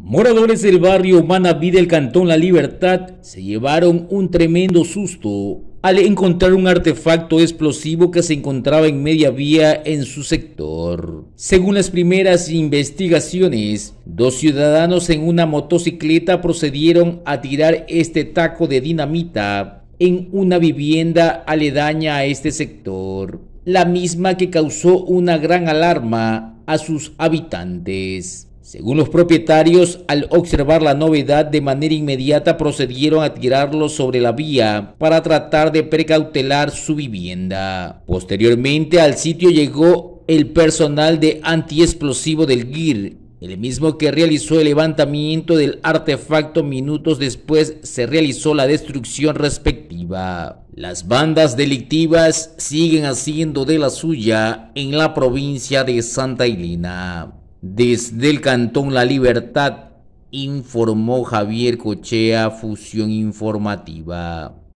Moradores del barrio Manaví del Cantón La Libertad se llevaron un tremendo susto al encontrar un artefacto explosivo que se encontraba en media vía en su sector. Según las primeras investigaciones, dos ciudadanos en una motocicleta procedieron a tirar este taco de dinamita en una vivienda aledaña a este sector, la misma que causó una gran alarma a sus habitantes. Según los propietarios, al observar la novedad de manera inmediata procedieron a tirarlo sobre la vía para tratar de precautelar su vivienda. Posteriormente al sitio llegó el personal de antiexplosivo del GIR, el mismo que realizó el levantamiento del artefacto minutos después se realizó la destrucción respectiva. Las bandas delictivas siguen haciendo de la suya en la provincia de Santa Elena. Desde el Cantón La Libertad informó Javier Cochea, Fusión Informativa.